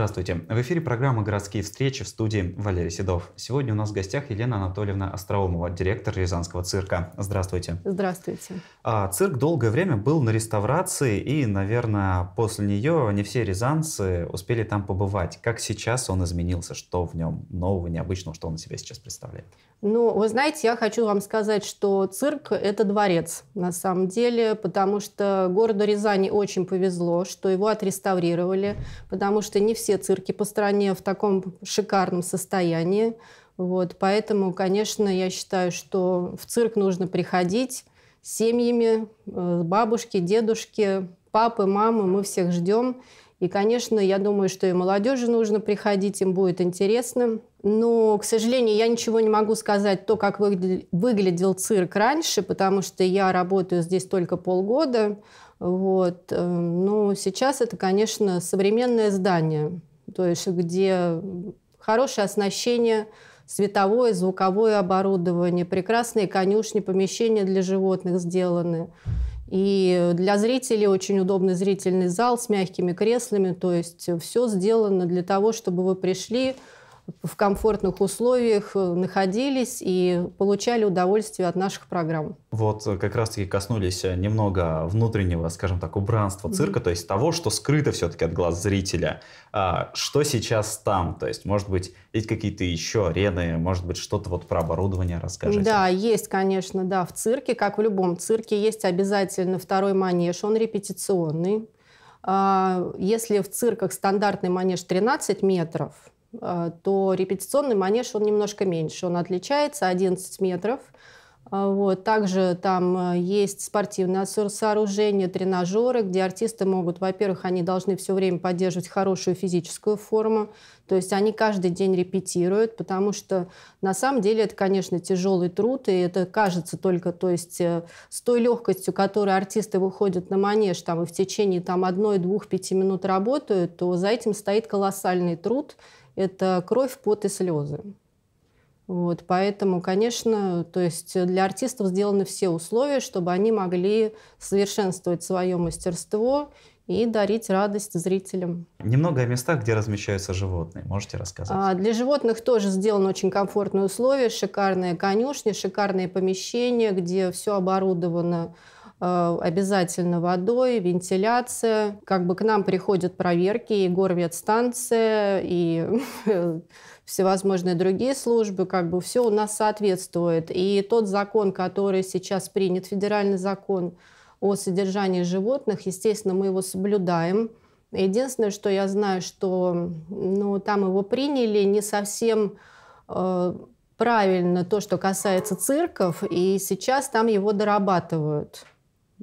Здравствуйте. В эфире программа «Городские встречи» в студии Валерий Седов. Сегодня у нас в гостях Елена Анатольевна Остроумова, директор Рязанского цирка. Здравствуйте. Здравствуйте. А, цирк долгое время был на реставрации, и, наверное, после нее не все рязанцы успели там побывать. Как сейчас он изменился? Что в нем нового, необычного, что он себе сейчас представляет? Ну, вы знаете, я хочу вам сказать, что цирк – это дворец, на самом деле, потому что городу Рязани очень повезло, что его отреставрировали, потому что не все все цирки по стране в таком шикарном состоянии. Вот, поэтому, конечно, я считаю, что в цирк нужно приходить с семьями, э, бабушки, дедушки, папы, мамы, мы всех ждем. И, конечно, я думаю, что и молодежи нужно приходить, им будет интересно. Но, к сожалению, я ничего не могу сказать то, как выглядел цирк раньше, потому что я работаю здесь только полгода. Вот. Э, но сейчас это, конечно, современное здание то есть где хорошее оснащение, световое, звуковое оборудование, прекрасные конюшни, помещения для животных сделаны. И для зрителей очень удобный зрительный зал с мягкими креслами, то есть все сделано для того, чтобы вы пришли, в комфортных условиях э, находились и получали удовольствие от наших программ. Вот э, как раз-таки коснулись э, немного внутреннего, скажем так, убранства цирка, mm-hmm. то есть того, что скрыто все-таки от глаз зрителя. А, что сейчас там? То есть, может быть, есть какие-то еще арены, может быть, что-то вот про оборудование расскажите? Да, есть, конечно, да, в цирке, как в любом цирке, есть обязательно второй манеж, он репетиционный. А, если в цирках стандартный манеж 13 метров, а, то репетиционный манеж, он немножко меньше, он отличается, 11 метров. А, вот. Также там э, есть спортивное сооружение, тренажеры, где артисты могут, во-первых, они должны все время поддерживать хорошую физическую форму, то есть они каждый день репетируют, потому что на самом деле это, конечно, тяжелый труд, и это кажется только, то есть э, с той легкостью, которой артисты выходят на манеж, там и в течение там одной-двух-пяти минут работают, то за этим стоит колоссальный труд – это кровь, пот и слезы. Вот, поэтому, конечно, то есть для артистов сделаны все условия, чтобы они могли совершенствовать свое мастерство и дарить радость зрителям. Немного о местах, где размещаются животные. Можете рассказать? А, для животных тоже сделаны очень комфортные условия, шикарные конюшни, шикарные помещения, где все оборудовано Э, обязательно водой, вентиляция. Как бы к нам приходят проверки и горветстанция, и всевозможные другие службы, как бы все у нас соответствует. И тот закон, который сейчас принят, федеральный закон о содержании животных, естественно, мы его соблюдаем. Единственное, что я знаю, что ну, там его приняли не совсем э, правильно то, что касается цирков, и сейчас там его дорабатывают.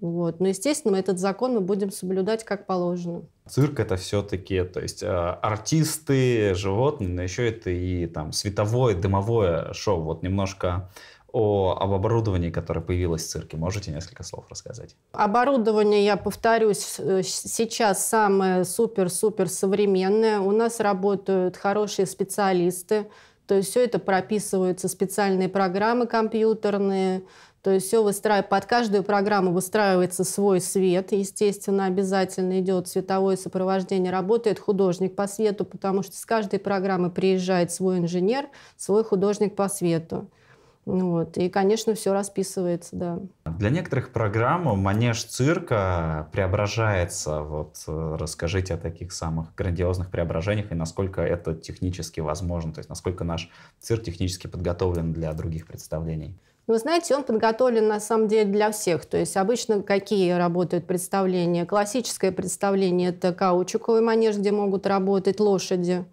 Вот. Но, естественно, мы этот закон мы будем соблюдать как положено. Цирк это все-таки, то есть э, артисты, животные, но еще это и там световое, дымовое шоу. Вот немножко о, об оборудовании, которое появилось в цирке. Можете несколько слов рассказать? Оборудование, я повторюсь, э, сейчас самое супер-супер современное. У нас работают хорошие специалисты, то есть все это прописываются специальные программы компьютерные, то есть все выстра... под каждую программу выстраивается свой свет, естественно, обязательно идет световое сопровождение, работает художник по свету, потому что с каждой программы приезжает свой инженер, свой художник по свету. Вот. И, конечно, все расписывается, да. Для некоторых программ манеж цирка преображается. Вот э, расскажите о таких самых грандиозных преображениях и насколько это технически возможно, то есть насколько наш цирк технически подготовлен для других представлений. Ну, вы знаете, он подготовлен на самом деле для всех. То есть обычно какие работают представления? Классическое представление – это каучуковый манеж, где могут работать лошади.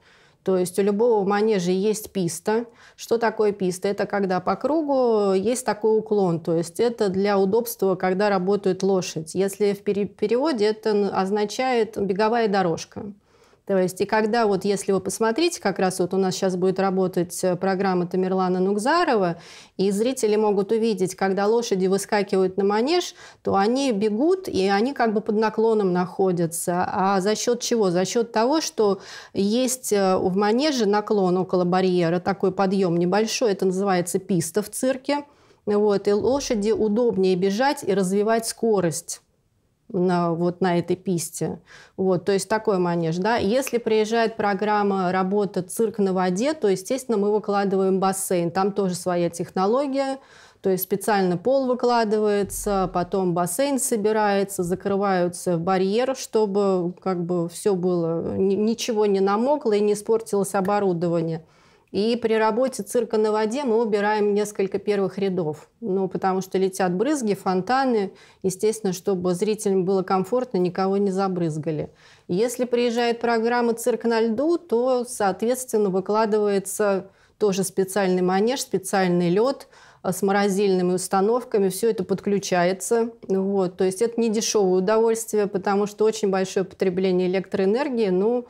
То есть у любого манежа есть писта. Что такое писта? Это когда по кругу есть такой уклон. То есть это для удобства, когда работает лошадь. Если в переводе это означает беговая дорожка. То есть, и когда вот, если вы посмотрите, как раз вот у нас сейчас будет работать э, программа Тамерлана Нукзарова, и зрители могут увидеть, когда лошади выскакивают на манеж, то они бегут, и они как бы под наклоном находятся. А за счет чего? За счет того, что есть э, в манеже наклон около барьера, такой подъем небольшой, это называется писта в цирке. Вот, и лошади удобнее бежать и развивать скорость на, вот на этой писте. Вот, то есть такой манеж. Да? Если приезжает программа работа «Цирк на воде», то, естественно, мы выкладываем бассейн. Там тоже своя технология. То есть специально пол выкладывается, потом бассейн собирается, закрываются барьеры, чтобы как бы все было, ничего не намокло и не испортилось оборудование. И при работе цирка на воде мы убираем несколько первых рядов. Ну, потому что летят брызги, фонтаны. Естественно, чтобы зрителям было комфортно, никого не забрызгали. Если приезжает программа «Цирк на льду», то, соответственно, выкладывается тоже специальный манеж, специальный лед а, с морозильными установками. Все это подключается. Вот. То есть это не дешевое удовольствие, потому что очень большое потребление электроэнергии. Ну,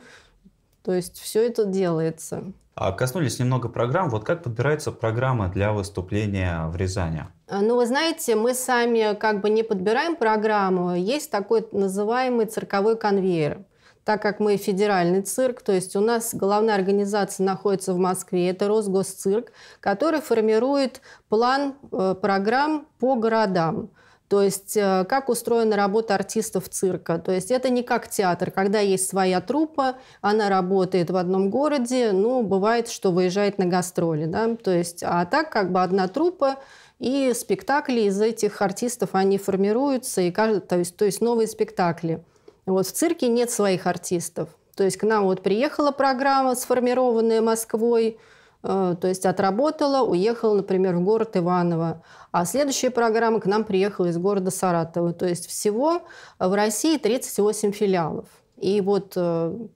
то есть все это делается. А, коснулись немного программ. Вот как подбирается программа для выступления в Рязани? Э, ну, вы знаете, мы сами как бы не подбираем программу. Есть такой называемый цирковой конвейер. Так как мы федеральный цирк, то есть у нас главная организация находится в Москве, это Росгосцирк, который формирует план э, программ по городам. То есть э, как устроена работа артистов цирка. То есть это не как театр, когда есть своя труппа, она работает в одном городе, ну, бывает, что выезжает на гастроли, да, то есть, а так как бы одна труппа, и спектакли из этих артистов, они формируются, и, то, есть, то есть новые спектакли. Вот в цирке нет своих артистов. То есть к нам вот приехала программа, сформированная Москвой, Э, то есть отработала, уехала, например, в город Иваново. А следующая программа к нам приехала из города Саратова. То есть всего в России 38 филиалов. И вот 15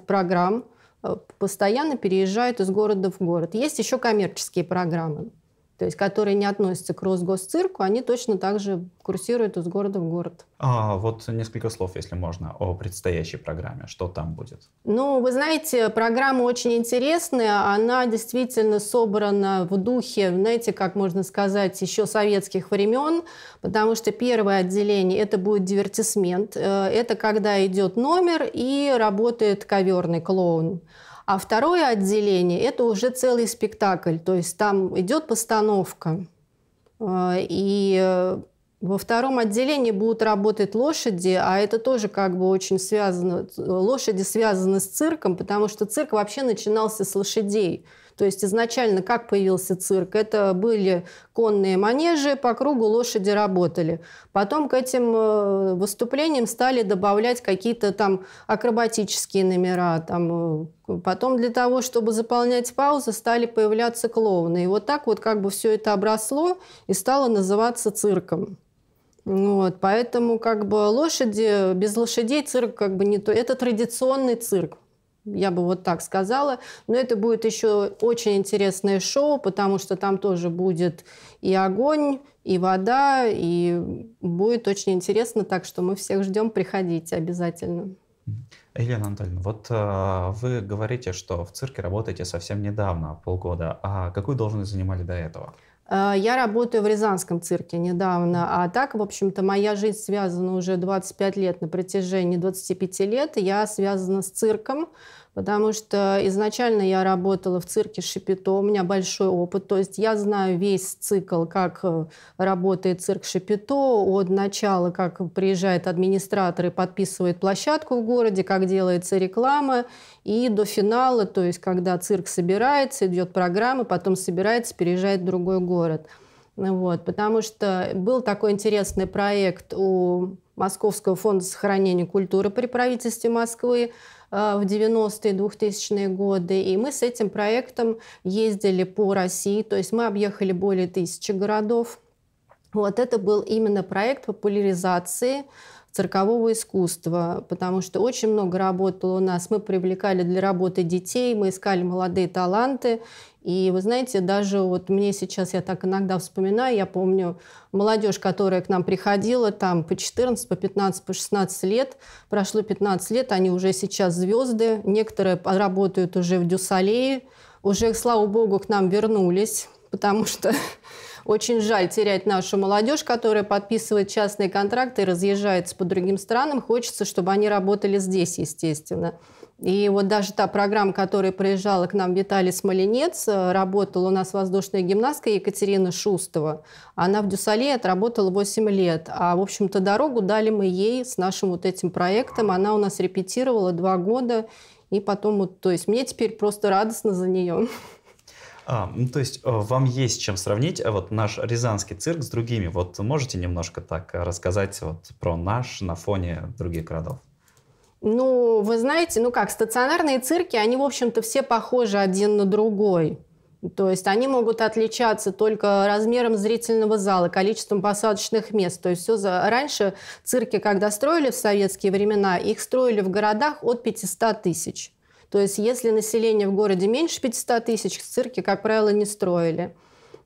э, программ э, постоянно переезжают из города в город. Есть еще коммерческие программы то есть которые не относятся к Росгосцирку, они точно так же курсируют из города в город. А, вот несколько слов, если можно, о предстоящей программе. Что там будет? Ну, вы знаете, программа очень интересная. Она действительно собрана в духе, знаете, как можно сказать, еще советских времен, потому что первое отделение – это будет дивертисмент. Э, это когда идет номер и работает коверный клоун. А второе отделение – это уже целый спектакль, то есть там идет постановка. Э, и э, во втором отделении будут работать лошади, а это тоже как бы очень связано, лошади связаны с цирком, потому что цирк вообще начинался с лошадей – то есть изначально как появился цирк? Это были конные манежи, по кругу лошади работали. Потом к этим э, выступлениям стали добавлять какие-то там акробатические номера, там э, Потом для того, чтобы заполнять паузы, стали появляться клоуны. И вот так вот как бы все это обросло и стало называться цирком. Вот, поэтому как бы лошади, без лошадей цирк как бы не то. Это традиционный цирк я бы вот так сказала. Но это будет еще очень интересное шоу, потому что там тоже будет и огонь, и вода, и будет очень интересно, так что мы всех ждем, приходите обязательно. Елена Анатольевна, вот э, вы говорите, что в цирке работаете совсем недавно, полгода. А какую должность занимали до этого? Э, я работаю в Рязанском цирке недавно, а так, в общем-то, моя жизнь связана уже 25 лет, на протяжении 25 лет я связана с цирком, потому что изначально я работала в цирке Шипито, у меня большой опыт, то есть я знаю весь цикл, как э, работает цирк Шипито от начала, как приезжает администратор и подписывает площадку в городе, как делается реклама, и до финала, то есть когда цирк собирается, идет программа, потом собирается, переезжает в другой город. Вот, потому что был такой интересный проект у Московского фонда сохранения культуры при правительстве Москвы, а, в 90-е, 2000-е годы. И мы с этим проектом ездили по России, то есть мы объехали более тысячи городов. Вот это был именно проект популяризации циркового искусства, потому что очень много работало у нас. Мы привлекали для работы детей, мы искали молодые таланты. И вы знаете, даже вот мне сейчас, я так иногда вспоминаю, я помню молодежь, которая к нам приходила там по 14, по 15, по 16 лет, прошло 15 лет, они уже сейчас звезды, некоторые работают уже в Дюсалее, уже, слава богу, к нам вернулись, потому что Очень жаль терять нашу молодежь, которая подписывает частные контракты и разъезжается по другим странам. Хочется, чтобы они работали здесь, естественно. И вот даже та программа, которая приезжала к нам, Виталий Смоленец, э, работала у нас воздушная гимнастка Екатерина Шустова. Она в Дюсале отработала 8 лет. А, в общем-то, дорогу дали мы ей с нашим вот этим проектом. Она у нас репетировала два года. И потом, вот, то есть мне теперь просто радостно за нее. А, ну, то есть э, вам есть чем сравнить а вот наш рязанский цирк с другими. Вот можете немножко так э, рассказать вот про наш на фоне других городов? Ну, вы знаете, ну как, стационарные цирки, они, в общем-то, все похожи один на другой. То есть они могут отличаться только размером зрительного зала, количеством посадочных мест. То есть все за... раньше цирки, когда строили в советские времена, их строили в городах от 500 тысяч. То есть если население в городе меньше 500 тысяч, цирки, как правило, не строили.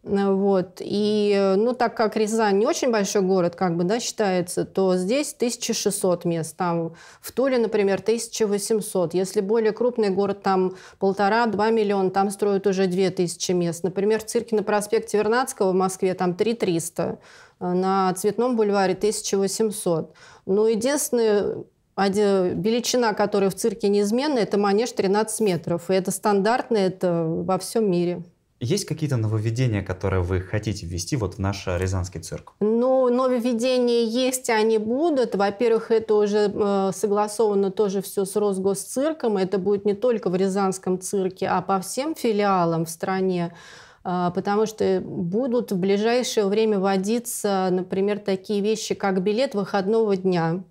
Э, вот. И, ну, так как Рязань не очень большой город, как бы, да, считается, то здесь 1600 мест, там в Туле, например, 1800. Если более крупный город, там полтора-два миллиона, там строят уже 2000 мест. Например, цирки на проспекте Вернадского в Москве там 3300, э, на Цветном бульваре 1800. Но ну, единственное, величина которая в цирке неизменна, это манеж 13 метров. И это стандартно, это во всем мире. Есть какие-то нововведения, которые вы хотите ввести вот в наш Рязанский цирк? Ну, нововведения есть, они будут. Во-первых, это уже э, согласовано тоже все с Росгосцирком. Это будет не только в Рязанском цирке, а по всем филиалам в стране а, потому что будут в ближайшее время вводиться, например, такие вещи, как билет выходного дня.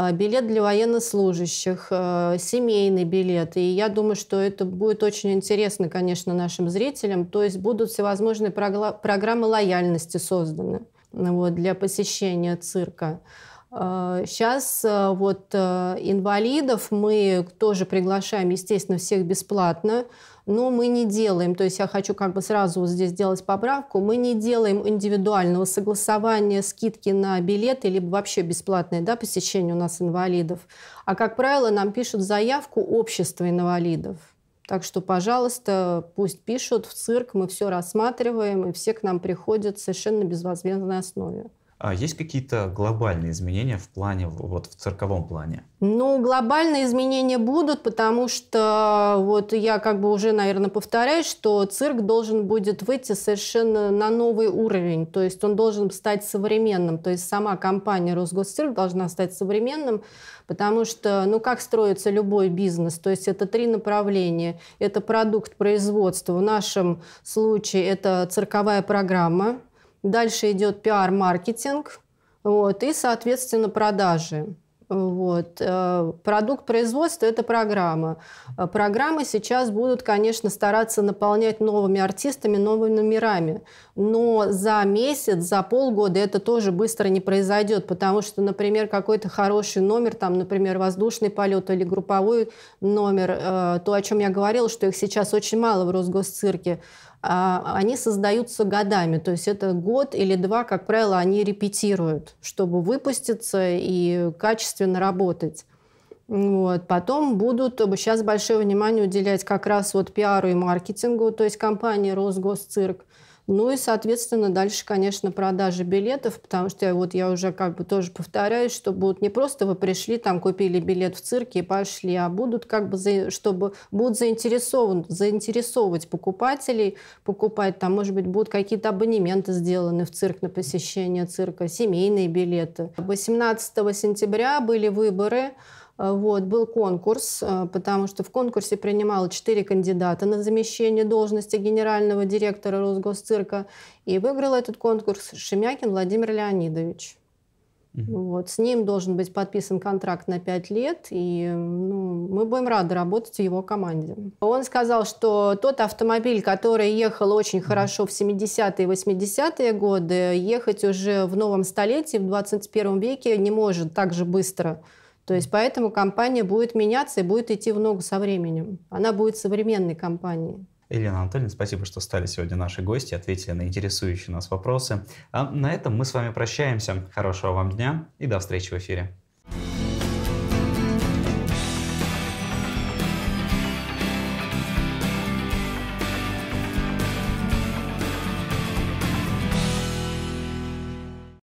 А, билет для военнослужащих, а, семейный билет. И я думаю, что это будет очень интересно, конечно, нашим зрителям. То есть будут всевозможные программы лояльности созданы вот, для посещения цирка. Сейчас а, вот инвалидов мы тоже приглашаем, естественно, всех бесплатно но «Ну, мы не делаем, то есть я хочу как бы сразу здесь сделать поправку, мы не делаем индивидуального согласования скидки на билеты, либо вообще бесплатное да, посещение у нас инвалидов. А, как правило, нам пишут заявку общества инвалидов. Так что, пожалуйста, пусть пишут в цирк, мы все рассматриваем, и все к нам приходят совершенно безвозмездной основе. А есть какие-то глобальные изменения в плане, вот в цирковом плане? Ну, глобальные изменения будут, потому что вот я как бы уже, наверное, повторяю, что цирк должен будет выйти совершенно на новый уровень, то есть он должен стать современным, то есть сама компания Росгосцирк должна стать современным, потому что, ну, как строится любой бизнес, то есть это три направления, это продукт производства, в нашем случае это цирковая программа, Дальше идет пиар-маркетинг вот, и, соответственно, продажи. Вот. Э, продукт производства – это программа. Э, программы сейчас будут, конечно, стараться наполнять новыми артистами, новыми номерами. Но за месяц, за полгода это тоже быстро не произойдет, потому что, например, какой-то хороший номер, там, например, воздушный полет или групповой номер, э, то, о чем я говорила, что их сейчас очень мало в Росгосцирке, а, они создаются годами. То есть это год или два, как правило, они репетируют, чтобы выпуститься и качественно работать. Вот. Потом будут сейчас э, большое внимание уделять как раз вот пиару и маркетингу, то есть компании «Росгосцирк». Ну и, соответственно, дальше, конечно, продажи билетов, потому что вот я уже как бы тоже повторяюсь, что будут не просто вы пришли, там купили билет в цирке и пошли, а будут как бы, чтобы будут заинтересован, заинтересовывать покупателей, покупать там, может быть, будут какие-то абонементы сделаны в цирк на посещение цирка, семейные билеты. 18 сентября были выборы, Э, вот, был конкурс, э, потому что в конкурсе принимало четыре кандидата на замещение должности генерального директора Росгосцирка. И выиграл этот конкурс Шемякин Владимир Леонидович. Вот, с ним должен быть подписан контракт на 5 лет, и ну, мы будем рады работать в его команде. Он сказал, что тот автомобиль, который ехал очень хорошо в 70-е и 80-е годы, ехать уже в новом столетии, в 21 веке не может так же быстро. То есть поэтому компания будет меняться и будет идти в ногу со временем. Она будет современной компанией. Елена Анатольевна, спасибо, что стали сегодня наши гости, ответили на интересующие нас вопросы. А на этом мы с вами прощаемся. Хорошего вам дня и до встречи в эфире.